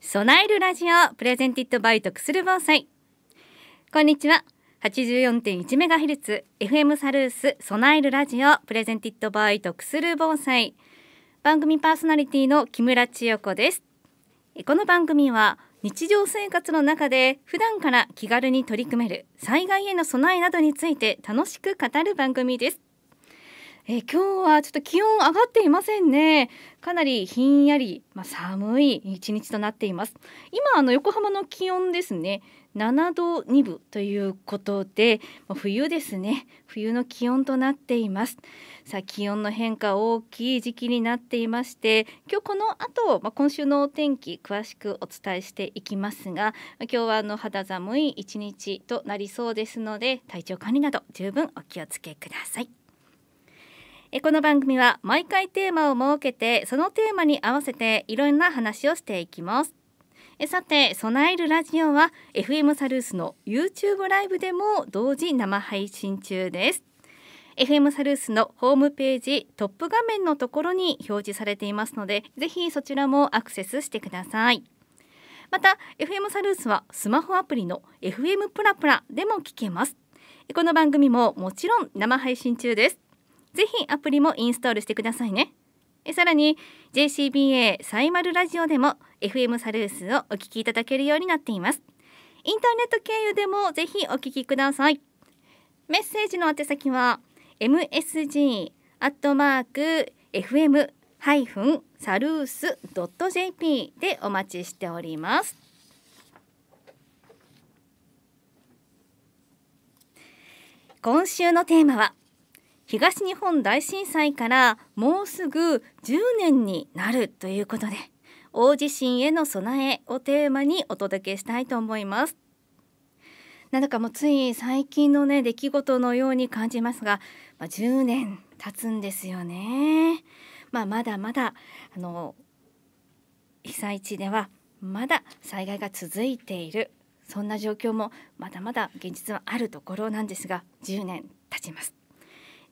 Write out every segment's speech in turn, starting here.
備えるラジオプレゼンティットバイ得する防災こんにちは八十四点 84.1MHz FM サルース備えるラジオプレゼンティットバイ得する防災番組パーソナリティの木村千代子ですこの番組は日常生活の中で普段から気軽に取り組める災害への備えなどについて楽しく語る番組ですえー、今日はちょっと気温上がっていませんねかなりひんやり、まあ、寒い一日となっています今あの横浜の気温ですね7度2分ということで、まあ、冬ですね冬の気温となっていますさあ気温の変化大きい時期になっていまして今日この後、まあ、今週のお天気詳しくお伝えしていきますが今日はあの肌寒い一日となりそうですので体調管理など十分お気をつけくださいえこの番組は毎回テーマを設けてそのテーマに合わせていろんな話をしていきますえさて「備えるラジオは」FM サルースの YouTube ライブでも同時生配信中です FM サルースのホームページトップ画面のところに表示されていますのでぜひそちらもアクセスしてくださいまた FM サルースはスマホアプリの FM プラプラでも聞けますこの番組ももちろん生配信中ですぜひアプリもインストールしてくださいねえさらに JCBA サイマルラジオでも FM サルースをお聞きいただけるようになっていますインターネット経由でもぜひお聞きくださいメッセージの宛先は msg アットマーク fm ハイフンサルースドット jp でお待ちしております。今週のテーマは東日本大震災からもうすぐ10年になるということで大地震への備えをテーマにお届けしたいと思います。なんだかもうつい最近のね出来事のように感じますが、まあ、10年経つんですよね。まあ、まだまだあの被災地ではまだ災害が続いているそんな状況もまだまだ現実はあるところなんですが10年経ちます。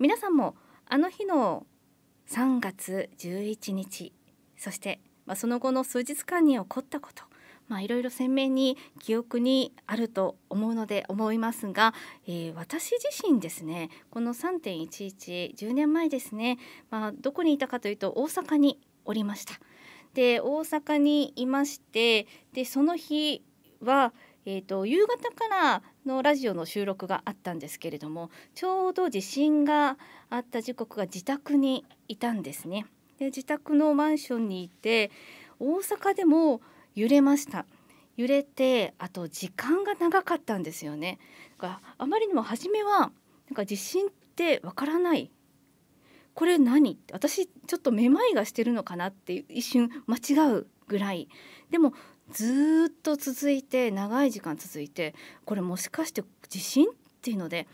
皆さんもあの日の3月11日そして、まあ、その後の数日間に起こったことまいろいろ鮮明に記憶にあると思うので思いますが、えー、私自身ですねこの3.1110年前ですね、まあ、どこにいたかというと大阪におりました。で大阪にいましてでその日は、えーと、夕方からのラジオの収録があったんですけれどもちょうど地震があった時刻が自宅にいたんですね。で自宅のマンションにいて大阪でも揺れました。揺れてあと時間が長かったんですよね。があまりにも初めはなんか地震ってわからないこれ何私ちょっとめまいがしてるのかなって一瞬間違うぐらいでもずっと続いて長い時間続いてこれもしかして地震っていうので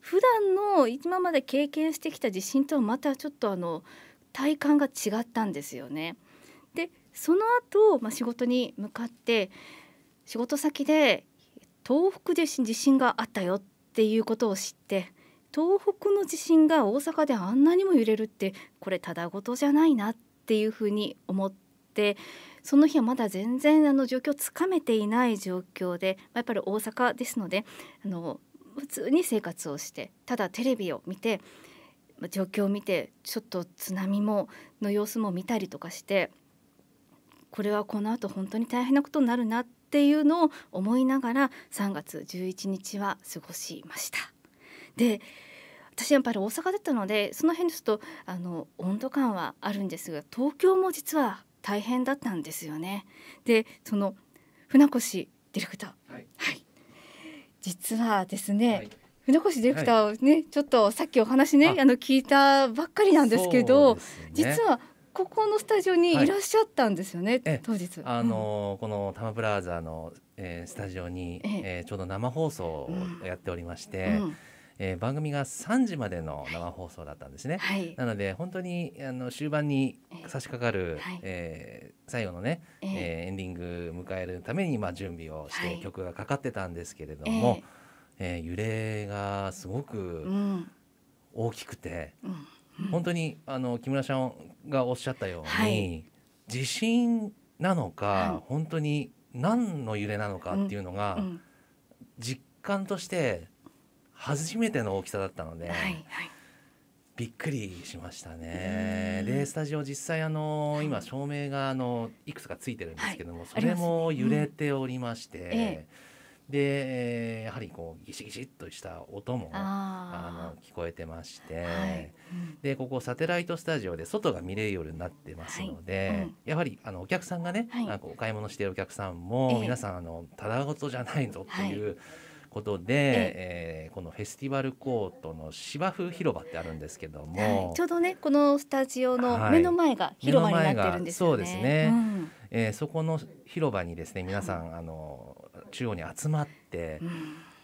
普段の今まで経験してきた地震とはまたちょっとあの体感が違ったんですよね。でその後、まあ、仕事に向かって仕事先で東北で地震があったよっていうことを知って東北の地震が大阪であんなにも揺れるってこれただごとじゃないなっていうふうに思ってその日はまだ全然あの状況をつかめていない状況で、まあ、やっぱり大阪ですのであの普通に生活をしてただテレビを見て状況を見てちょっと津波もの様子も見たりとかしてこれはこのあと本当に大変なことになるなっていうのを思いながら3月11日は過ごしました。で私やっぱり大阪だったのでその辺ちょっとあの温度感はあるんですが東京も実は大変だったんですよね。でその船越ディレクター、はい、はい、実はですね、はい、船越ディレクターをね、はい、ちょっとさっきお話ねあの聞いたばっかりなんですけど、ね、実はここのスタジオにいらっしゃったんですよね、はい、当日。あのーうん、このタマブラザの、えー、スタジオに、ええー、ちょうど生放送をやっておりまして、うんえー、番組が3時までの生放送だったんですね、はい、なので本当にあの終盤に差し掛かる、えー、えー、最後のね、えー、エンディング迎えるためにまあ準備をして曲がかかってたんですけれども、はい、えー、揺れがすごく大きくて、うんうん、本当にあの木村さんがおっしゃったように、はい、地震なのか、はい、本当に何の揺れなのかっていうのが、うんうん、実感として初めての大きさだったので、はいはいびっくりしましたね。でスタジオ実際あの、今照明があのいくつかついてるんですけども、はい、それも揺れておりまして、ええ、でやはりこうギシギシっとした音もあの聞こえてまして、はいうん、でここサテライトスタジオで外が見れるようになってますので、うん、やはりあのお客さんがね、はい、お買い物しているお客さんも、皆さんあのただごとじゃないぞっていう。ことで、ええー、このフェスティバルコートの芝生広場ってあるんですけども、はい、ちょうどねこのスタジオの目の前が広場になってるんですよね。はい、そうですね、うん、えー、そこの広場にですね皆さん、あの中央に集まって、うん、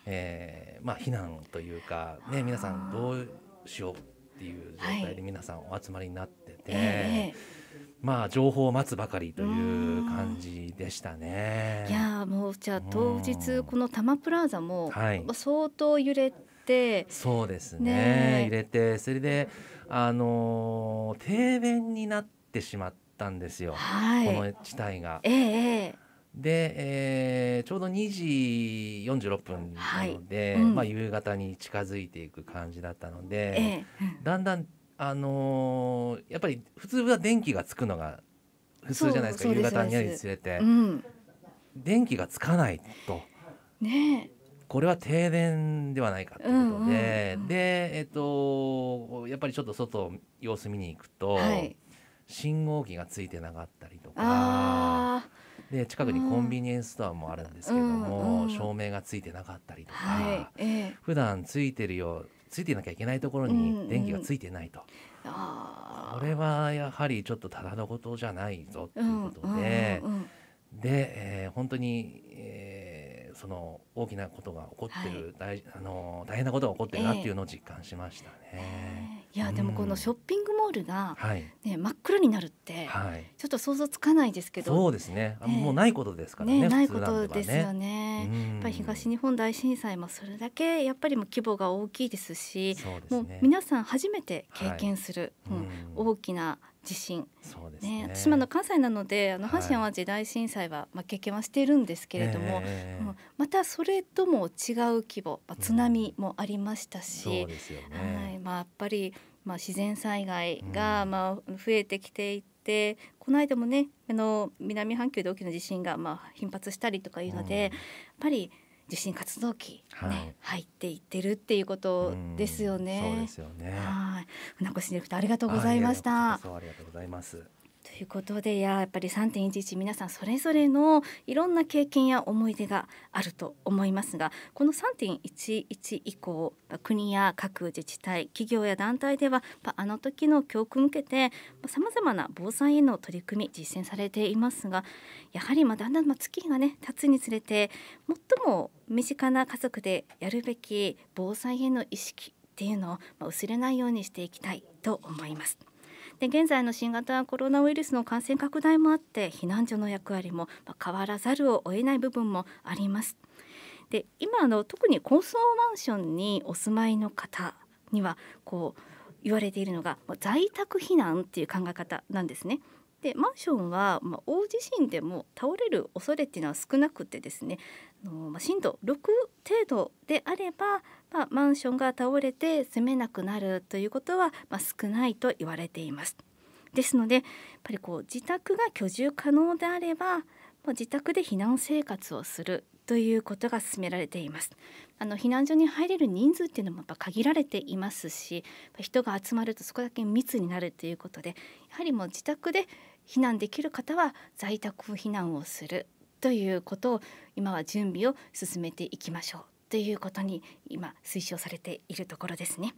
えー、まあ、避難というか、ね、皆さんどうしようっていう状態で皆さんお集まりになってて。えーまあ、情報を待つばかりという感じでしたね。いやもうじゃあ当日この多摩プラザも相当揺れて、そうですね、ね、揺れてそれで、あのー、停電になってしまったんですよ、はい、この地帯が。えー、で、えー、ちょうど2時46分なので、はいうん、まあ、夕方に近づいていく感じだったので、えだんだんあのー、やっぱり普通は電気がつくのが普通じゃないですか夕方にやるにつれて、うん、電気がつかないと、ね、これは停電ではないかということで、うんうん、で、えっと、やっぱりちょっと外様子見に行くと、はい、信号機がついてなかったりとか。で近くにコンビニエンスストアもあるんですけども、うんうん、照明がついてなかったりとか、はいえ普段ついてるようついていなきゃいけないところに電気がついてないと、うんうん、これはやはりちょっとただのことじゃないぞということで、うんうんうん、で、えー、本当に、えー、その大きなことが起こってる、はい、大あの大変なことが起こってるなっていうのを実感しましたね。えーいやでもこのショッピングモールが、ね真っ黒になるって、ちょっと想像つかないですけどそうですねあ、もうないことですからねないことですよね、やっぱり東日本大震災もそれだけやっぱりも規模が大きいですしもう皆さん初めて経験する、うん、大きな地震そうですね、ね、私もの関西なのであの阪神・淡路大震災は、まあ、経験はしているんですけれども、えー、またそれとも違う規模、まあ、津波もありましたし、はいまあ、やっぱり、まあ、自然災害が、まあ、増えてきていて。この間もねあの南半球で大きな地震がまあ頻発したりとかいうので、うん、やっぱり受信活動期、ね、はい、入っていってるっていうことですよね。うそうですよね。はい、船越ディレクターありがとうございました。ありがとうございます。ということでややっぱり3.11皆さんそれぞれのいろんな経験や思い出があると思いますがこの3.11以降国や各自治体企業や団体ではあの時の教訓を受けてさまざまな防災への取り組み実践されていますがやはりまだんだん月がね経つにつれて最も身近な家族でやるべき防災への意識っていうのを薄れないようにしていきたいと思います。で現在の新型コロナウイルスの感染拡大もあって避難所の役割も変わらざるを得ない部分もあります。で今あの特に高層マンションにお住まいの方にはこう言われているのが在宅避難っていう考え方なんですね。でマンションは、まあ、大地震でも倒れる恐れっていうのは少なくてですねあの、まあ、震度6程度であれば、まあ、マンションが倒れて住めなくなるということは、まあ、少ないと言われています。ですのでやっぱりこう自宅が居住可能であれば、まあ、自宅で避難生活をするということが進められています。あの避難所に入れる人数っていうのもやっぱ限られていますし人が集まるとそこだけ密になるということでやはりもう自宅で避難できる方は在宅避難をするということを今は準備を進めていきましょうということに今推奨されているところですね。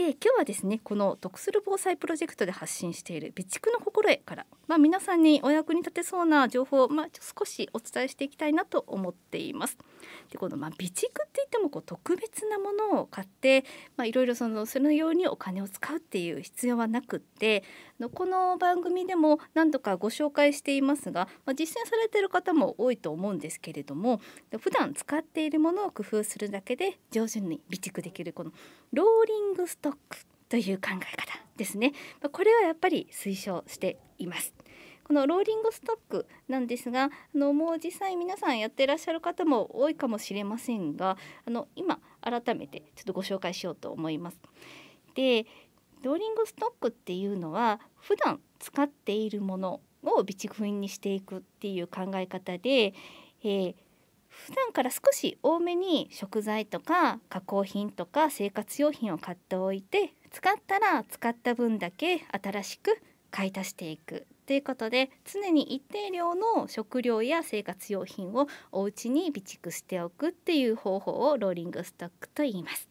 で今日はですねこの「得する防災プロジェクト」で発信している「備蓄の心得」から、まあ、皆さんにお役に立てそうな情報を、まあ、少しお伝えしていきたいなと思っています。でこのまあ備蓄っていってもこう特別なものを買っていろいろそのそのようにお金を使うっていう必要はなくってのこの番組でも何度かご紹介していますが、まあ、実践されている方も多いと思うんですけれども普段使っているものを工夫するだけで上手に備蓄できるこのローリングストックという考え方ですねこれはやっぱり推奨していますこのローリングストックなんですがあのもう実際皆さんやってらっしゃる方も多いかもしれませんがあの今改めてちょっとご紹介しようと思います。でローリングストックっていうのは普段使っているものを備蓄品にしていくっていう考え方で、えー、普段から少し多めに食材とか加工品とか生活用品を買っておいて使ったら使った分だけ新しく買い足していくということで常に一定量の食料や生活用品をお家に備蓄しておくっていう方法をローリングストックと言います。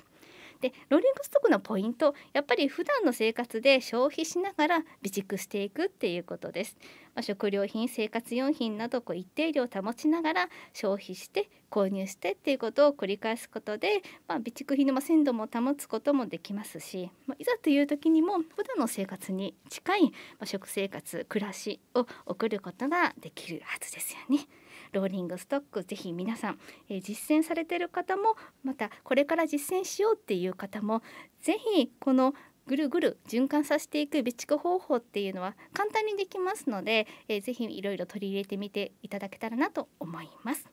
でローリングストックのポイントやっぱり普段の生活で消費しながら備蓄していくっていうことです。まあ、食料品生活用品などこう一定量保ちながら消費して購入してっていうことを繰り返すことで、まあ、備蓄品の鮮度も保つこともできますし、まあ、いざという時にも普段の生活に近い食生活暮らしを送ることができるはずですよね。ローリングストックぜひ皆さん、えー、実践されてる方もまたこれから実践しようっていう方もぜひこのぐるぐる循環させていく備蓄方法っていうのは簡単にできますので、えー、ぜひいろいろ取り入れてみていただけたらなと思います。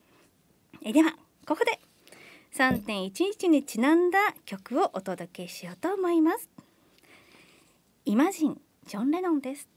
えー、ではここで3.11にちなんだ曲をお届けしようと思います。イマジンジョン・レノンです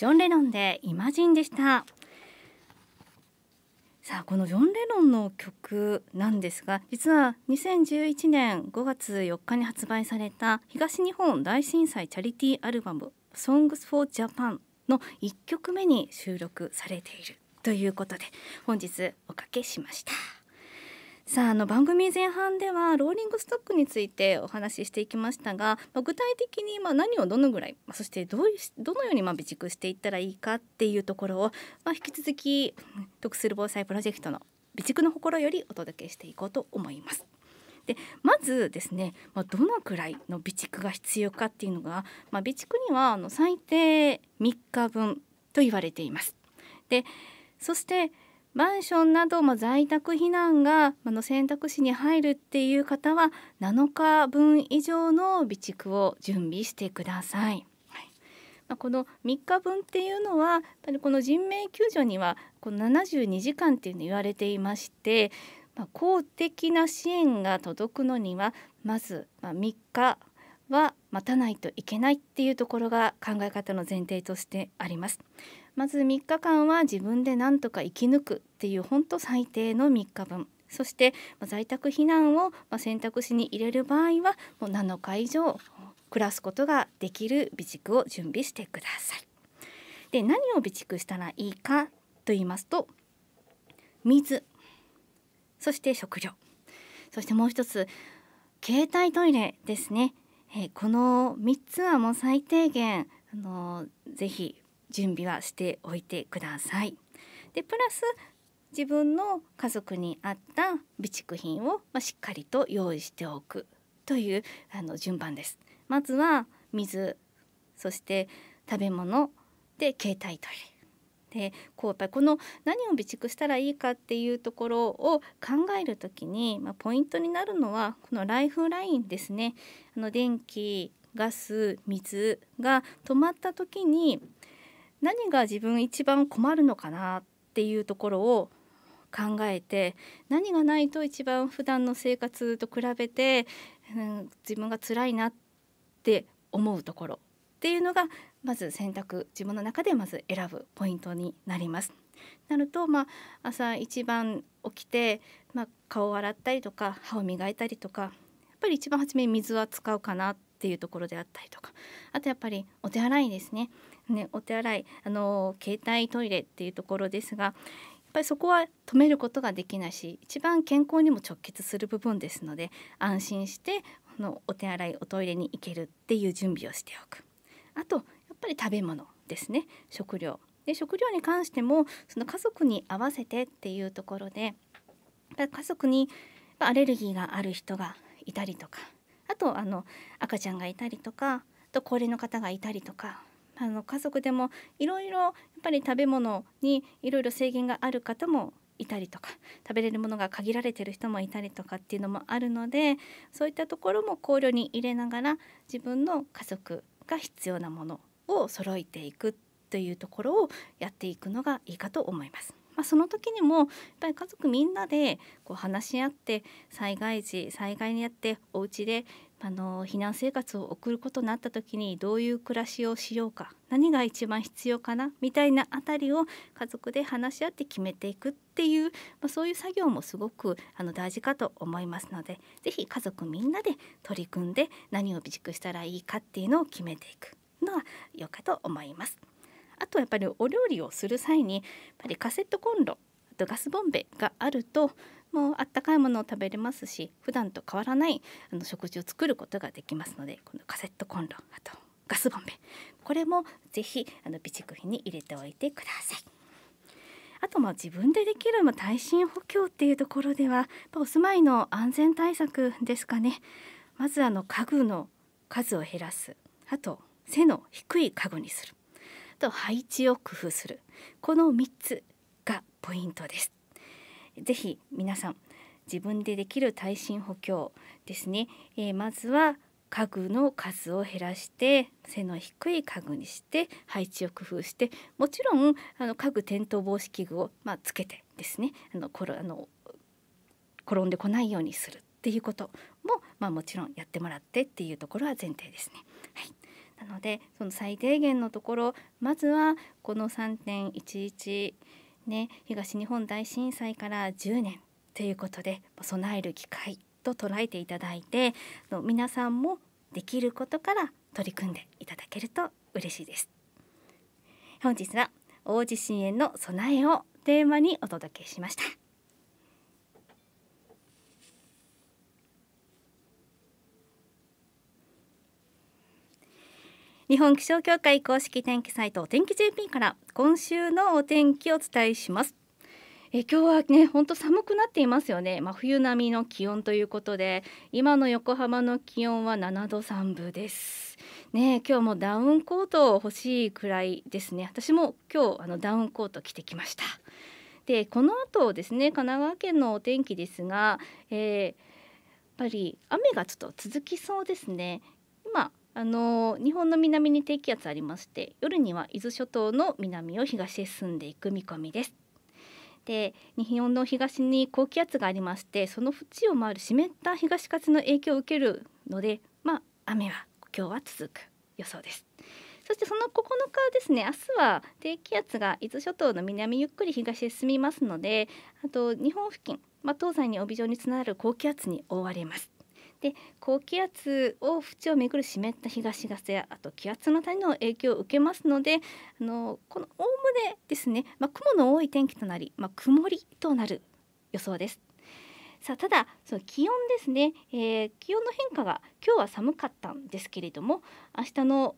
ジョン・レノンで「イマジン」でしたさあこのジョン・レノンの曲なんですが実は2011年5月4日に発売された東日本大震災チャリティーアルバム「Songs for Japan」の1曲目に収録されているということで本日おかけしました。さああの番組前半ではローリングストックについてお話ししていきましたが、まあ、具体的にま何をどのぐらい、まあ、そしてどういうどのようにま備蓄していったらいいかっていうところを、まあ、引き続き「得する防災プロジェクト」の備蓄の心よりお届けしていこうと思います。でまずですね、まあ、どのくらいの備蓄が必要かっていうのが、まあ、備蓄にはあの最低3日分と言われています。でそしてマンションなど、まあ、在宅避難が、あ、の選択肢に入るっていう方は7日分以上の備蓄を準備してください。この3日分っていうのはやっぱりこの人命救助にはこの72時間っていうの言われていまして、ま公的な支援が届くのにはまず、3日は待たないといけないっていうところが考え方の前提としてあります。まず3日間は自分で何とか生き抜くっていう本当最低の3日分そして在宅避難を選択肢に入れる場合はもう7日以上暮らすことができる備蓄を準備してください。で何を備蓄したらいいかと言いますと水そして食料そしてもう一つ携帯トイレですね、えー、この3つはもう最低限あのぜひ準備はしておいてください。でプラス自分の家族に合った備蓄品を、ましっかりと用意しておくというあの順番です。まずは水そして食べ物で携帯トイレでこうやっぱりこの何を備蓄したらいいかっていうところを考える時に、まあ、ポイントになるのはこのライフラインですね。あの電気ガス水が止まった時に何が自分一番困るのかなっていうところを考えて何がないと一番普段の生活と比べて、うん、自分が辛いなって思うところっていうのがまず選択自分の中でまず選ぶポイントになります。なると、まあ、朝一番起きて、まあ、顔を洗ったりとか歯を磨いたりとかやっぱり一番初めに水は使うかなっていうところであったりとかあとやっぱりお手洗いですねね、お手洗いあの携帯トイレっていうところですがやっぱりそこは止めることができないし一番健康にも直結する部分ですので安心してのお手洗いおトイレに行けるっていう準備をしておくあとやっぱり食べ物ですね食料で食料に関してもその家族に合わせてっていうところで家族にアレルギーがある人がいたりとかあとあの赤ちゃんがいたりとかあと高齢の方がいたりとかあの家族でもいろいろやっぱり食べ物にいろいろ制限がある方もいたりとか食べれるものが限られてる人もいたりとかっていうのもあるのでそういったところも考慮に入れながら自分の家族が必要なものを揃えていくというところをやっていくのがいいかと思います。まあ、その時にもやっぱり家族みんなでこう話し合って災害時災害にあってお家であの避難生活を送ることになった時にどういう暮らしをしようか何が一番必要かなみたいなあたりを家族で話し合って決めていくっていう、まあ、そういう作業もすごくあの大事かと思いますので是非家族みんなで取り組んで何を備蓄したらいいかっていうのを決めていくのは良かと思います。あとやっぱりお料理をする際にやっぱりカセットコンロあとガスボンベがあるともうあったかいものを食べれますし普段と変わらないあの食事を作ることができますのでこのカセットコンロあとガスボンベこれもぜひあの備蓄品に入れておいてください。あとまあ自分でできるま耐震補強っていうところではお住まいの安全対策ですかねまずあの家具の数を減らすあと背の低い家具にするあと配置を工夫するこの3つがポイントです。ぜひ皆さん自分でできる耐震補強ですね、えー、まずは家具の数を減らして背の低い家具にして配置を工夫してもちろんあの家具転倒防止器具を、まあ、つけてですねあの転あの転んでこないようにするっていうことも、まあ、もちろんやってもらってっていうところは前提ですね。はいなのでその最低限のところまずはこの3.11ね、東日本大震災から10年ということで備える機会と捉えていただいて皆さんもできることから取り組んでいただけると嬉しいです本日は大地震への備えをテーマにお届けしました日本気象協会公式天気サイト天気 JP から今週のお天気をお伝えしますえ今日はね本当寒くなっていますよね真、まあ、冬並みの気温ということで今の横浜の気温は7度3分ですね今日もダウンコート欲しいくらいですね私も今日あのダウンコート着てきましたでこの後ですね神奈川県のお天気ですが、えー、やっぱり雨がちょっと続きそうですねあの日本の南に低気圧ありまして夜には伊豆諸島の南を東へ進んでいく見込みです。で日本の東に高気圧がありましてその縁を回る湿った東風の影響を受けるので、まあ、雨は今日は続く予想です。そしてその9日ですね明日は低気圧が伊豆諸島の南ゆっくり東へ進みますのであと日本付近、まあ、東西に帯状につながる高気圧に覆われます。で高気圧を縁をめぐる湿った東風やあと気圧の谷の影響を受けますのであのこのおおむねですね、まあ、雲の多い天気となり、まあ、曇りとなる予想です。さあただその気温ですね、えー、気温の変化が今日は寒かったんですけれども明日の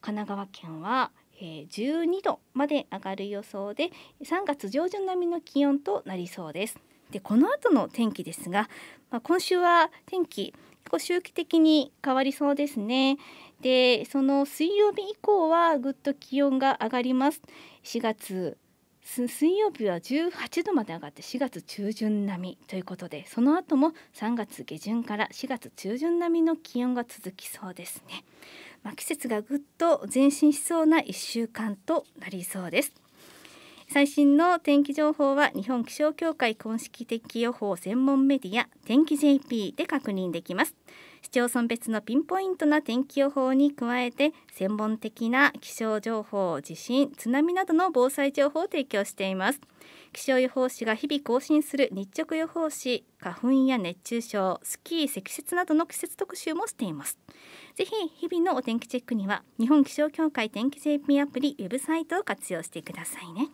神奈川県は12度まで上がる予想で3月上旬並みの気温となりそうです。でこの後の天気ですが、まあ、今週は天気結構周期的に変わりそうですね。でその水曜日以降はぐっと気温が上がります。4月水曜日は18度まで上がって4月中旬並みということでその後も3月下旬から4月中旬並みの気温が続きそうですね、まあ、季節がぐっと前進しそうな1週間となりそうです。最新の天気情報は日本気象協会公式的予報専門メディア天気 JP で確認できます市町村別のピンポイントな天気予報に加えて専門的な気象情報地震津波などの防災情報を提供しています気象予報士が日々更新する日直予報士花粉や熱中症スキー積雪などの季節特集もしていますぜひ日々のお天気チェックには日本気象協会天気 JP アプリウェブサイトを活用してくださいね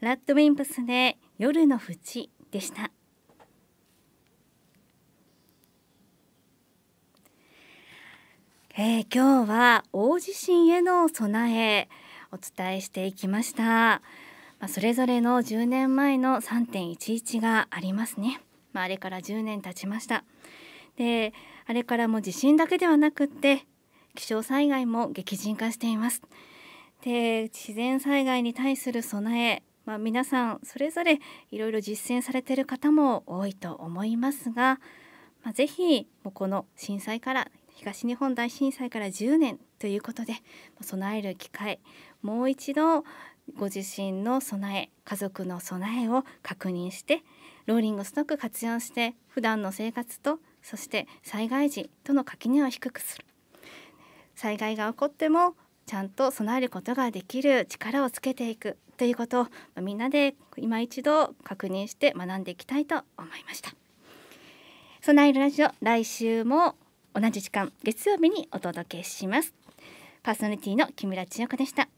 ラッドウィンプスで夜の淵でしたえー、今日は大地震への備えお伝えしていきました、まあ、それぞれの10年前の3.11がありますね、まあ、あれから10年経ちましたであれからも地震だけではなくって気象災害も激甚化していますで自然災害に対する備えまあ、皆さんそれぞれいろいろ実践されてる方も多いと思いますが、まあ、ぜひもこの震災から東日本大震災から10年ということで備える機会もう一度ご自身の備え家族の備えを確認してローリングストック活用して普段の生活とそして災害時との垣根を低くする災害が起こってもちゃんと備えることができる力をつけていくということをみんなで今一度確認して学んでいきたいと思いました。備えるラジオ来週も同じ時間月曜日にお届けします。パーソナリティの木村千代子でした。